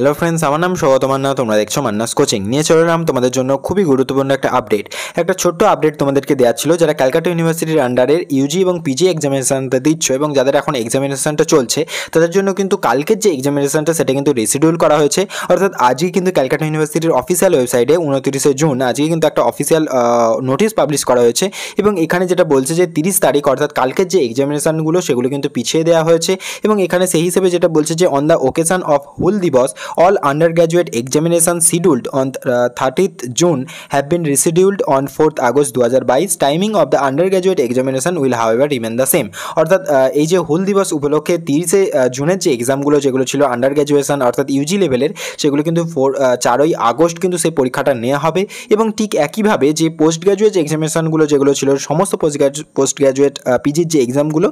Hello friends আমার নাম সৌগত মান্না তোমরা দেখছো মান্নাস কোচিং নিয়ে চলে এলাম তোমাদের জন্য খুবই গুরুত্বপূর্ণ একটা আপডেট একটা ছোট্ট আপডেট তোমাদেরকে দেওয়া ছিল যারা ক্যালকাটা ইউনিভার্সিটির আন্ডারের ইউজি এবং পিজি এক্সামিনেশানটা দিচ্ছ এবং যাদের এখন এক্সামিনেশানটা চলছে তাদের জন্য কিন্তু কালকের যে এক্সামিনেশানটা সেটা কিন্তু রেসিডিউল করা হয়েছে অর্থাৎ আজই কিন্তু ক্যালকাটা ইউনিভার্সিটির অফিসিয়াল ওয়েবসাইটে উনত্রিশে জুন আজকে কিন্তু একটা অফিসিয়াল নোটিশ পাবলিশ করা হয়েছে এবং এখানে যেটা বলছে যে তিরিশ তারিখ অর্থাৎ কালকের যে এক্সামিনেশানগুলো সেগুলো কিন্তু পিছিয়ে দেওয়া হয়েছে এবং এখানে সেই হিসেবে যেটা বলছে যে on the occasion of Hul Diwas all examination scheduled on thirtieth June have been rescheduled on fourth August on বাইশ timing 2022. The of the undergraduate will will ever remain the same অর্থাৎ uh, এই যে হুল দিবস উপলক্ষে তিরিশে uh, জুনের যে এক্সামগুলো যেগুলো ছিল আন্ডার গ্র্যাজুয়েশন অর্থাৎ ইউজি লেভেলের সেগুলো কিন্তু ফোর uh, চারই আগস্ট কিন্তু সেই পরীক্ষাটা নেওয়া হবে এবং ঠিক একইভাবে যে পোস্ট গ্র্যাজুয়েট এক্সামিনেশনগুলো যেগুলো ছিল সমস্ত পোস্ট পোস্ট গ্র্যাজুয়েট পিজির যে এক্সামগুলো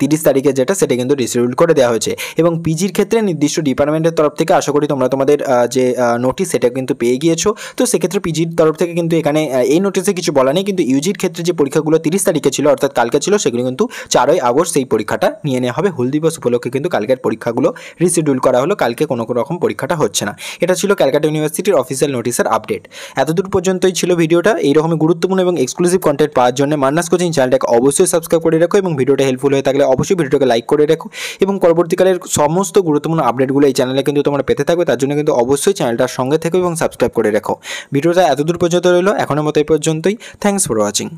তিরিশ তারিখে যেটা সেটা কিন্তু রিসিডিউল করে দেওয়া হয়েছে এবং পিজির ক্ষেত্রে নির্দিষ্ট ডিপার্টমেন্টের তরফ থেকে আশা করি তোমরা তোমাদের যে নোটিস সেটা কিন্তু পেয়ে গিয়েছো তো সেক্ষেত্রে পিজির তরফ থেকে কিন্তু এখানে এই নোটিসে কিছু বলা নেই কিন্তু ইউজির ক্ষেত্রে যে পরীক্ষাগুলো তিরিশ তারিখে ছিল অর্থাৎ কালকে ছিল সেগুলো কিন্তু চারই আগস্ট সেই পরীক্ষাটা নিয়ে নেওয়া হবে হুল দিবস উপলক্ষে কিন্তু কালকের পরীক্ষাগুলো রিসিডিউল করা হলো কালকে কোনো রকম পরীক্ষাটা হচ্ছে না এটা ছিল ক্যালকাটা ইউনিভার্সিটির অফিসিয়াল নোটিসের আপডেট এতদূর পর্যন্তই ছিল ভিডিওটা এইরকম গুরুত্বপূর্ণ এবং এক্সক্লুসিভ কন্টেন্ট পাওয়ার জন্য মান্নাস কোচিং চ্যানেলটাকে অবশ্যই সাবস্ক্রাইব করে রাখো এবং ভিডিওটা হেল্পফুল হয়ে থাকলে অবশ্যই ভিডিওটাকে লাইক করে রাখো এবং পরবর্তীকালের সমস্ত গুরুত্বপূর্ণ আপডেটগুলো এই চ্যানেলে কিন্তু তোমরা পেতে থাকবে তার জন্য কিন্তু অবশ্যই চ্যানেলটার সঙ্গে থেকো এবং সাবস্ক্রাইব করে রেখো ভিডিওটা এতদূর পর্যন্ত রইলো এখনের মতো এই পর্যন্তই থ্যাংকস ফর ওয়াচিং